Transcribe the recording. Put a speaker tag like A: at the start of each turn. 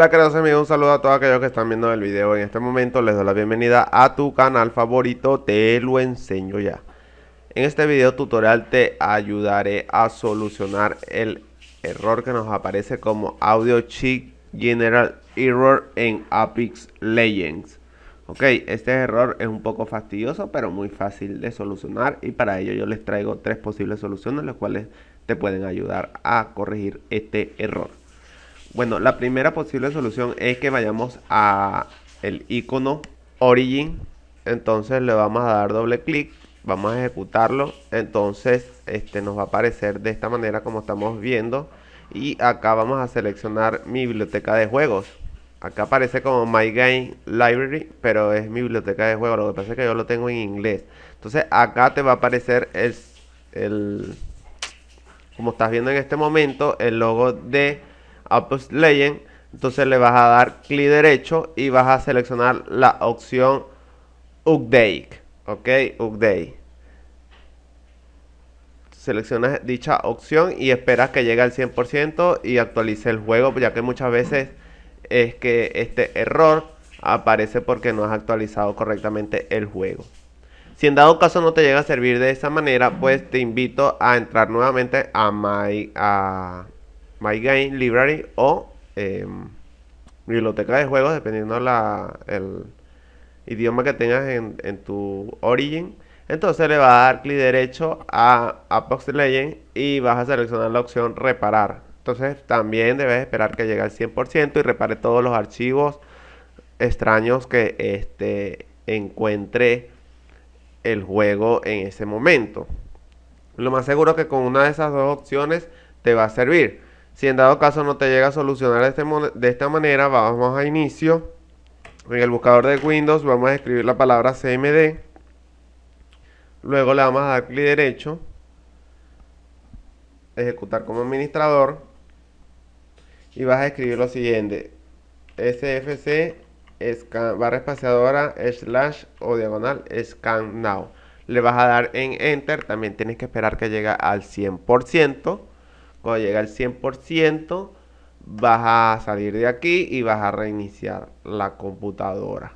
A: Hola queridos amigos, un saludo a todos aquellos que están viendo el video en este momento, les doy la bienvenida a tu canal favorito, te lo enseño ya. En este video tutorial te ayudaré a solucionar el error que nos aparece como Audio Cheat General Error en Apex Legends. Ok, este error es un poco fastidioso pero muy fácil de solucionar y para ello yo les traigo tres posibles soluciones las cuales te pueden ayudar a corregir este error. Bueno, la primera posible solución es que vayamos a el icono Origin. Entonces le vamos a dar doble clic. Vamos a ejecutarlo. Entonces este nos va a aparecer de esta manera como estamos viendo. Y acá vamos a seleccionar mi biblioteca de juegos. Acá aparece como My Game Library, pero es mi biblioteca de juegos. Lo que pasa es que yo lo tengo en inglés. Entonces acá te va a aparecer el como estás viendo en este momento, el logo de Apps legend entonces le vas a dar clic derecho y vas a seleccionar la opción Update. Ok, Update. Seleccionas dicha opción y esperas que llegue al 100% y actualice el juego, ya que muchas veces es que este error aparece porque no has actualizado correctamente el juego. Si en dado caso no te llega a servir de esa manera, pues te invito a entrar nuevamente a My, My Game Library o em, biblioteca de juegos, dependiendo la, el idioma que tengas en, tu Origin. Entonces le va a dar clic derecho a Apex legend y vas a seleccionar la opción reparar. Entonces también debes esperar que llegue al 100% y repare todos los archivos extraños que este, encuentre el juego en ese momento. Lo más seguro que con una de esas dos opciones te va a servir. Si en dado caso no te llega a solucionar este de, esta manera, vamos a inicio. En el buscador de Windows vamos a escribir la palabra CMD. Luego le vamos a dar clic derecho. Ejecutar como administrador. Y vas a escribir lo siguiente. SFC barra espaciadora slash o diagonal scan now. Le vas a dar en enter. También tienes que esperar que llegue al 100%. Cuando llegue al 100%, vas a salir de aquí y vas a reiniciar la computadora.